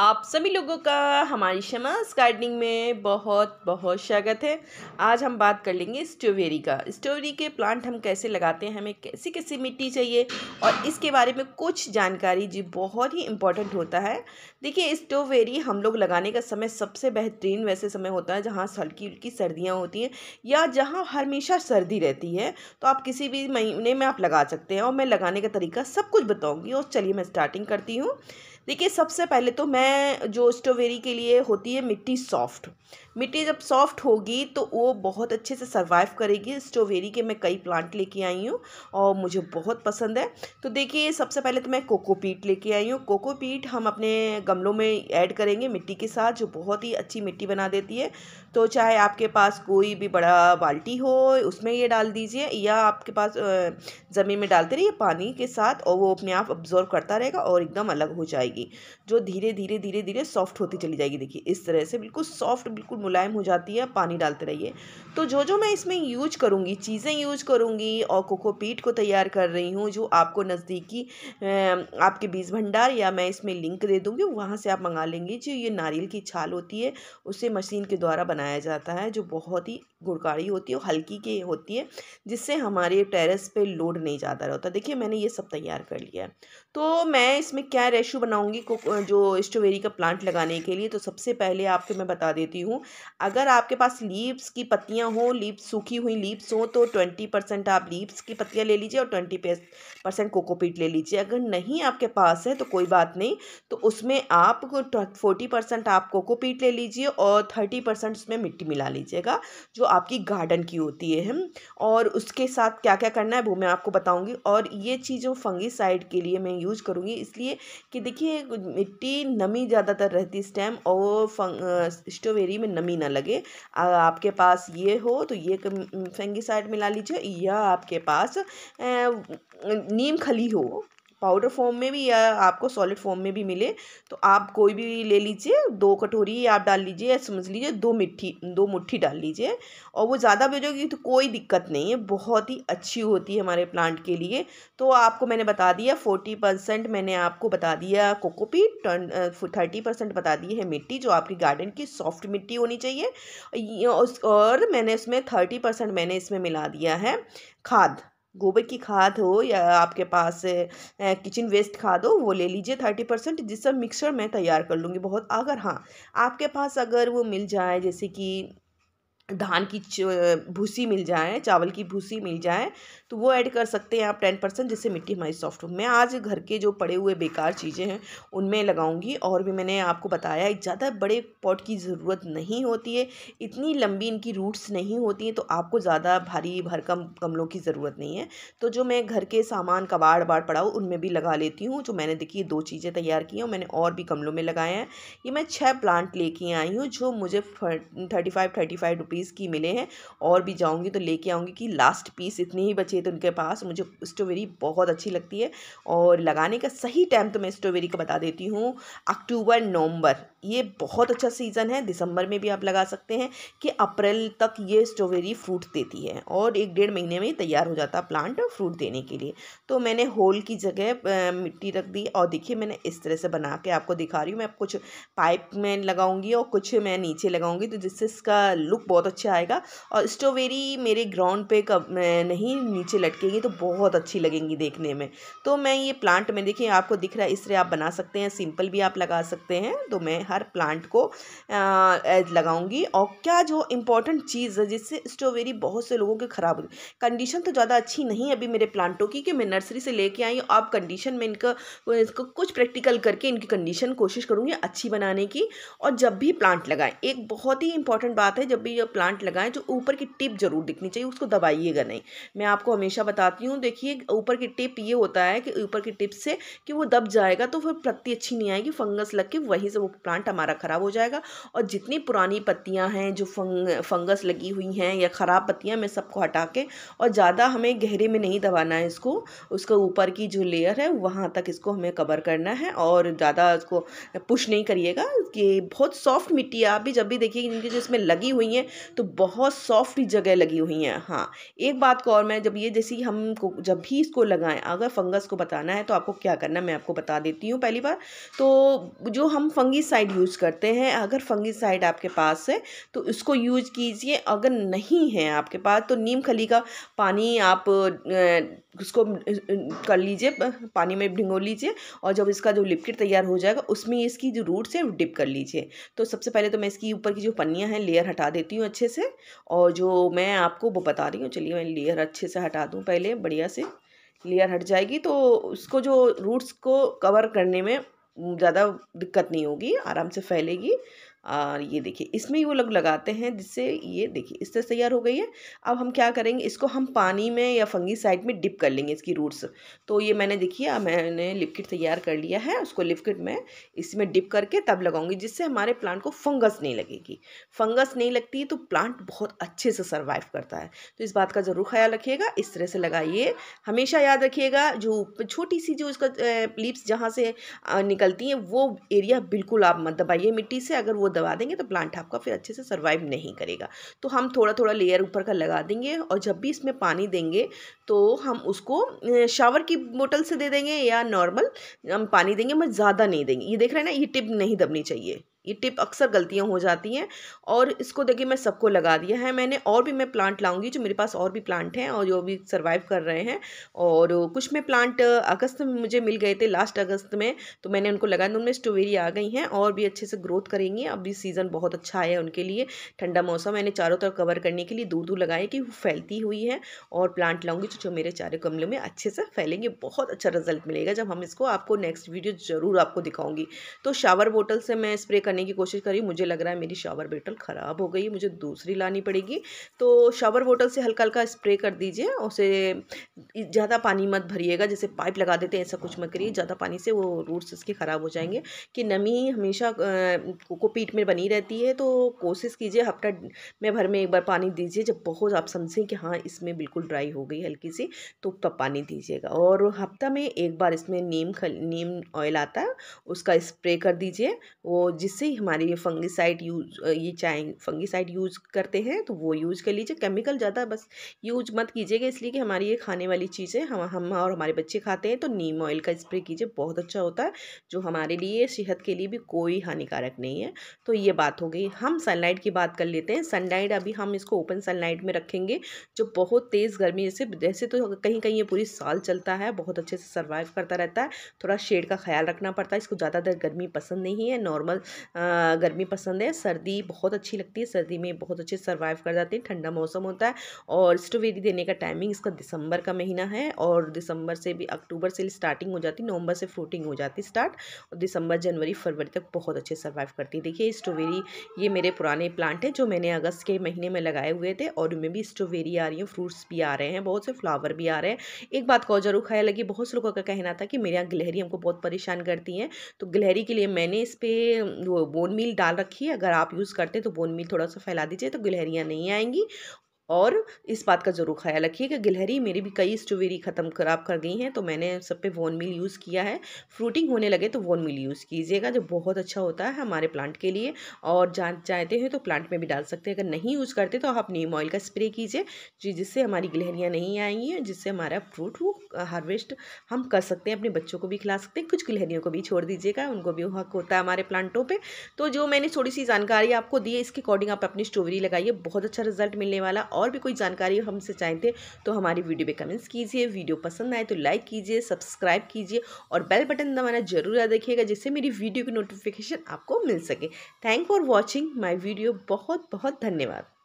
आप सभी लोगों का हमारी शमास गार्डनिंग में बहुत बहुत स्वागत है आज हम बात कर लेंगे स्ट्रॉबेरी का स्ट्रॉबेरी के प्लांट हम कैसे लगाते हैं हमें कैसी कैसी मिट्टी चाहिए और इसके बारे में कुछ जानकारी जी बहुत ही इम्पॉर्टेंट होता है देखिए स्ट्रॉबेरी हम लोग लगाने का समय सबसे बेहतरीन वैसे समय होता है जहाँ हल्की हल्की सर्दियाँ होती हैं या जहाँ हमेशा सर्दी रहती है तो आप किसी भी महीने में आप लगा सकते हैं और मैं लगाने का तरीका सब कुछ बताऊँगी और चलिए मैं स्टार्टिंग करती हूँ देखिए सबसे पहले तो मैं जो स्ट्रॉबेरी के लिए होती है मिट्टी सॉफ्ट मिट्टी जब सॉफ्ट होगी तो वो बहुत अच्छे से सर्वाइव करेगी स्ट्रॉबेरी के मैं कई प्लांट लेके आई हूँ और मुझे बहुत पसंद है तो देखिए सबसे पहले तो मैं कोकोपीट लेके आई हूँ कोकोपीट हम अपने गमलों में ऐड करेंगे मिट्टी के साथ जो बहुत ही अच्छी मिट्टी बना देती है तो चाहे आपके पास कोई भी बड़ा बाल्टी हो उसमें ये डाल दीजिए या आपके पास ज़मीन में डालते रहिए पानी के साथ और वो अपने आप ऑब्जॉर्व करता रहेगा और एकदम अलग हो जाएगी जो धीरे धीरे धीरे धीरे सॉफ्ट होती चली जाएगी देखिए इस तरह से बिल्कुल सॉफ्ट बिल्कुल मुलायम हो जाती है पानी डालते रहिए तो जो जो मैं इसमें यूज करूँगी चीज़ें यूज करूँगी और कोकोपीट को तैयार कर रही हूँ जो आपको नज़दीकी आपके बीज भंडार या मैं इसमें लिंक दे दूँगी वहाँ से आप मंगा लेंगे जो ये नारियल की छाल होती है उसे मशीन के द्वारा बना बनाया जाता है जो बहुत ही गुड़कारी होती है हल्की की होती है जिससे हमारे टेरेस पे लोड नहीं ज़्यादा रहता देखिए मैंने ये सब तैयार कर लिया है तो मैं इसमें क्या रेशो बनाऊंगी जो स्ट्रॉबेरी का प्लांट लगाने के लिए तो सबसे पहले आपको मैं बता देती हूँ अगर आपके पास लीव्स की पत्तियाँ हों लीव्स सूखी हुई लीव्स हों तो ट्वेंटी परसेंट आप लीव्स की पत्तियाँ ले लीजिए और ट्वेंटी परसेंट कोकोपीट ले लीजिए अगर नहीं आपके पास है तो कोई बात नहीं तो उसमें आप फोर्टी परसेंट आप कोकोपीट ले लीजिए और थर्टी परसेंट उसमें मिट्टी मिला लीजिएगा जो आपकी गार्डन की होती है और उसके साथ क्या क्या करना है वो मैं आपको बताऊँगी और ये चीज़ों जो फंगीसाइड के लिए मैं यूज करूंगी इसलिए कि देखिए मिट्टी नमी ज़्यादातर रहती इस टाइम और फंग स्ट्रॉबेरी में नमी ना लगे आपके पास ये हो तो ये फंगीसाइड मिला लीजिए या आपके पास नीम खली हो पाउडर फॉर्म में भी या आपको सॉलिड फॉर्म में भी मिले तो आप कोई भी ले लीजिए दो कटोरी आप डाल लीजिए या समझ लीजिए दो मिट्टी दो मुट्ठी डाल लीजिए और वो ज़्यादा भी जाएगी तो कोई दिक्कत नहीं है बहुत ही अच्छी होती है हमारे प्लांट के लिए तो आपको मैंने बता दिया फोर्टी परसेंट मैंने आपको बता दिया कोकोपीट थर्टी परसेंट बता दी है मिट्टी जो आपकी गार्डन की सॉफ्ट मिट्टी होनी चाहिए और मैंने इसमें थर्टी परसेंट मैंने इसमें मिला दिया है खाद गोबर की खाद हो या आपके पास किचन वेस्ट खाद हो वो ले लीजिए थर्टी परसेंट जिससे मिक्सचर मैं तैयार कर लूँगी बहुत अगर हाँ आपके पास अगर वो मिल जाए जैसे कि धान की भूसी मिल जाए चावल की भूसी मिल जाए तो वो ऐड कर सकते हैं आप टेन परसेंट जिससे मिट्टी हमारी सॉफ्ट हो मैं आज घर के जो पड़े हुए बेकार चीज़ें हैं उनमें लगाऊंगी और भी मैंने आपको बताया ज़्यादा बड़े पॉट की ज़रूरत नहीं होती है इतनी लंबी इनकी रूट्स नहीं होती हैं तो आपको ज़्यादा भारी भरकम गमलों की ज़रूरत नहीं है तो जो मैं घर के सामान कबाड़ बाड़ पड़ा उनमें भी लगा लेती हूँ जो मैंने देखिए दो चीज़ें तैयार की हैं मैंने और भी गमलों में लगाए हैं ये मैं छः प्लांट लेके आई हूँ जो मुझे thirty five thirty five piece की मिले हैं और भी जाऊंगी तो लेके आऊंगी कि लास्ट पीस इतने ही बचे थे तो उनके पास मुझे स्ट्रॉबेरी बहुत अच्छी लगती है और लगाने का सही टाइम तो मैं स्ट्रॉबेरी का बता देती हूँ अक्टूबर नवंबर ये बहुत अच्छा सीज़न है दिसंबर में भी आप लगा सकते हैं कि अप्रैल तक ये स्ट्रॉबेरी फ्रूट देती है और एक डेढ़ महीने में तैयार हो जाता प्लांट फ्रूट देने के लिए तो मैंने होल की जगह मिट्टी रख दी और देखिए मैंने इस तरह से बना के आपको दिखा रही हूँ मैं कुछ पाइप में लगाऊंगी और कुछ मैं नीचे लगाऊंगी तो जिससे इसका लुक बहुत अच्छा आएगा और स्ट्रॉबेरी मेरे ग्राउंड पे कब नहीं नीचे लटकेगी तो बहुत अच्छी लगेंगी देखने में तो मैं ये प्लांट में देखिए आपको दिख रहा है इस तरह आप बना सकते हैं सिंपल भी आप लगा सकते हैं तो मैं हर प्लांट को लगाऊंगी और क्या जो इम्पोर्टेंट चीज़ है जिससे स्ट्रॉबेरी बहुत से लोगों के ख़राब हो कंडीशन तो ज़्यादा अच्छी नहीं अभी मेरे प्लांटों की कि मैं नर्सरी से लेके आई अब कंडीशन में इनका इसको कुछ प्रैक्टिकल करके इनकी कंडीशन कोशिश करूँगी अच्छी बनाने की और जब भी प्लांट लगाएं एक बहुत ही इंपॉर्टेंट बात है जब भी प्लांट लगाएं जो ऊपर की टिप जरूर दिखनी चाहिए उसको दबाइएगा नहीं मैं आपको हमेशा बताती हूँ देखिए ऊपर की टिप ये होता है कि ऊपर की टिप से कि वो दब जाएगा तो फिर पत्ती अच्छी नहीं आएगी फंगस लग के वहीं से वो प्लांट हमारा ख़राब हो जाएगा और जितनी पुरानी पत्तियाँ हैं जो फंग फंगस लगी हुई हैं या ख़राब पत्तियाँ मैं सबको हटा के और ज़्यादा हमें गहरे में नहीं दबाना है इसको उसके ऊपर की जो लेयर है वहाँ तक इसको हमें कवर करना है और ज़्यादा इसको पुश नहीं करिएगा कि बहुत सॉफ्ट मिट्टी है आप भी जब भी देखिए इनकी जो इसमें लगी हुई हैं तो बहुत सॉफ्ट जगह लगी हुई हैं हाँ एक बात को और मैं जब ये जैसी हम जब भी इसको लगाएं अगर फंगस को बताना है तो आपको क्या करना मैं आपको बता देती हूँ पहली बार तो जो हम फंगी साइड यूज़ करते हैं अगर फंगी साइड आपके पास है तो इसको यूज कीजिए अगर नहीं है आपके पास तो नीम खली का पानी आप उसको कर लीजिए पानी में भिंगो लीजिए और जब इसका जो लिपकिट तैयार हो जाएगा उसमें इसकी जो रूट्स है डिप कर लीजिए तो सबसे पहले तो मैं इसकी ऊपर की जो पन्नियाँ हैं लेयर हटा देती हूँ अच्छे से और जो मैं आपको वो बता रही हूँ चलिए मैं लेयर अच्छे से हटा दूँ पहले बढ़िया से लेयर हट जाएगी तो उसको जो रूट्स को कवर करने में ज़्यादा दिक्कत नहीं होगी आराम से फैलेगी और ये देखिए इसमें वो लोग लगाते हैं जिससे ये देखिए इस तरह तैयार हो गई है अब हम क्या करेंगे इसको हम पानी में या फंगी साइड में डिप कर लेंगे इसकी रूट्स तो ये मैंने देखिए मैंने लिपकिट तैयार कर लिया है उसको लिपकिट में इसमें डिप करके तब लगाऊंगी जिससे हमारे प्लांट को फंगस नहीं लगेगी फंगस नहीं लगती तो प्लांट बहुत अच्छे से सर्वाइव करता है तो इस बात का ज़रूर ख्याल रखिएगा इस तरह से लगाइए हमेशा याद रखिएगा जो छोटी सी जो इसका लिप्स जहाँ से निकलती हैं वो एरिया बिल्कुल आप मत दबाइए मिट्टी से अगर वो दबा देंगे तो प्लांट आपका फिर अच्छे से सर्वाइव नहीं करेगा तो हम थोड़ा थोड़ा लेयर ऊपर का लगा देंगे और जब भी इसमें पानी देंगे तो हम उसको शावर की बोतल से दे देंगे या नॉर्मल हम पानी देंगे बस ज़्यादा नहीं देंगे ये देख रहे हैं ना ये टिप नहीं दबनी चाहिए ये टिप अक्सर गलतियाँ हो जाती हैं और इसको देखिए मैं सबको लगा दिया है मैंने और भी मैं प्लांट लाऊंगी जो मेरे पास और भी प्लांट हैं और जो भी सर्वाइव कर रहे हैं और कुछ मैं प्लांट अगस्त में मुझे मिल गए थे लास्ट अगस्त में तो मैंने उनको लगाया उनमें स्ट्रॉबेरी आ गई हैं और भी अच्छे से ग्रोथ करेंगी अभी सीज़न बहुत अच्छा है उनके लिए ठंडा मौसम मैंने चारों तरफ कवर करने के लिए दूर दूर लगाए कि फैलती हुई है और प्लांट लाऊंगी तो जो, मेरे चारों गमलों में अच्छे से फैलेंगे बहुत अच्छा रिजल्ट मिलेगा जब हम इसको आपको नेक्स्ट वीडियो ज़रूर आपको दिखाऊंगी तो शावर बोटल से मैं स्प्रे करने लगाने की कोशिश करी मुझे लग रहा है मेरी शावर बेटल ख़राब हो गई मुझे दूसरी लानी पड़ेगी तो शावर बोटल से हल्का हल्का स्प्रे कर दीजिए उसे ज़्यादा पानी मत भरिएगा जैसे पाइप लगा देते हैं ऐसा कुछ मत करिए ज़्यादा पानी से वो रूट्स इसके ख़राब हो जाएंगे कि नमी हमेशा को पीठ में बनी रहती है तो कोशिश कीजिए हफ्ता में भर में एक बार पानी दीजिए जब बहुत आप समझें कि हाँ इसमें बिल्कुल ड्राई हो गई हल्की सी तो तब पानी दीजिएगा और हफ्ता में एक बार इसमें नीम खल नीम ऑयल आता है उसका स्प्रे कर दीजिए वो जिस जिससे हमारे ये फंगिसाइड यूज ये चाय फंगिसाइड यूज़ करते हैं तो वो यूज़ कर लीजिए केमिकल ज़्यादा बस यूज मत कीजिएगा इसलिए कि हमारी ये खाने वाली चीज़ें हम हम और हमारे बच्चे खाते हैं तो नीम ऑयल का स्प्रे कीजिए बहुत अच्छा होता है जो हमारे लिए सेहत के लिए भी कोई हानिकारक नहीं है तो ये बात हो गई हम सनलाइट की बात कर लेते हैं सनलाइट अभी हम इसको ओपन सनलाइट में रखेंगे जो बहुत तेज़ गर्मी से जैसे तो कहीं कहीं ये पूरी साल चलता है बहुत अच्छे से सर्वाइव करता रहता है थोड़ा शेड का ख्याल रखना पड़ता है इसको ज़्यादातर गर्मी पसंद नहीं है नॉर्मल गर्मी पसंद है सर्दी बहुत अच्छी लगती है सर्दी में बहुत अच्छे सर्वाइव कर जाते हैं ठंडा मौसम होता है और स्ट्रॉबेरी देने का टाइमिंग इसका दिसंबर का महीना है और दिसंबर से भी अक्टूबर से स्टार्टिंग हो जाती नवंबर से फ्रूटिंग हो जाती स्टार्ट और दिसंबर जनवरी फरवरी तक बहुत अच्छे सर्वाइव करती है देखिए स्ट्रॉबेरी ये मेरे पुराने प्लांट हैं जो मैंने अगस्त के महीने में लगाए हुए थे और उनमें भी स्ट्रॉबेरी आ रही है फ्रूट्स भी आ रहे हैं बहुत से फ्लावर भी आ रहे हैं एक बात को जरूर ख्याल लगी बहुत से लोगों का कहना था कि मेरे यहाँ गिलहरी हमको बहुत परेशान करती हैं तो गिलहरी के लिए मैंने इस पर वो बोन मील डाल रखी है अगर आप यूज़ करते हैं तो बोन मील थोड़ा सा फैला दीजिए तो गिलहरियाँ नहीं आएंगी और इस बात का ज़रूर ख्याल रखिए कि गिलहरी मेरी भी कई स्ट्रॉबेरी ख़त्म खराब कर गई हैं तो मैंने सब पे वोन मिल यूज़ किया है फ्रूटिंग होने लगे तो वोन मिल यूज़ कीजिएगा जो बहुत अच्छा होता है हमारे प्लांट के लिए और जान चाहते हैं तो प्लांट में भी डाल सकते हैं अगर नहीं यूज़ करते तो आप नीम ऑयल का स्प्रे कीजिए जी जिससे हमारी गिलहरियाँ नहीं आएंगी जिससे हमारा फ्रूट वो हार्वेस्ट हम कर सकते हैं अपने बच्चों को भी खिला सकते हैं कुछ गिलहरियों को भी छोड़ दीजिएगा उनको भी हक होता है हमारे प्लांटों पर तो जो मैंने थोड़ी सी जानकारी आपको दी है इसके अकॉर्डिंग आप अपनी स्ट्रॉबेरी लगाइए बहुत अच्छा रिजल्ट मिलने वाला और भी कोई जानकारी हमसे चाहते तो हमारी वीडियो पर कमेंट्स कीजिए वीडियो पसंद आए तो लाइक कीजिए सब्सक्राइब कीजिए और बेल बटन दबाना जरूर याद रखिएगा जिससे मेरी वीडियो की नोटिफिकेशन आपको मिल सके thank for watching my video बहुत बहुत धन्यवाद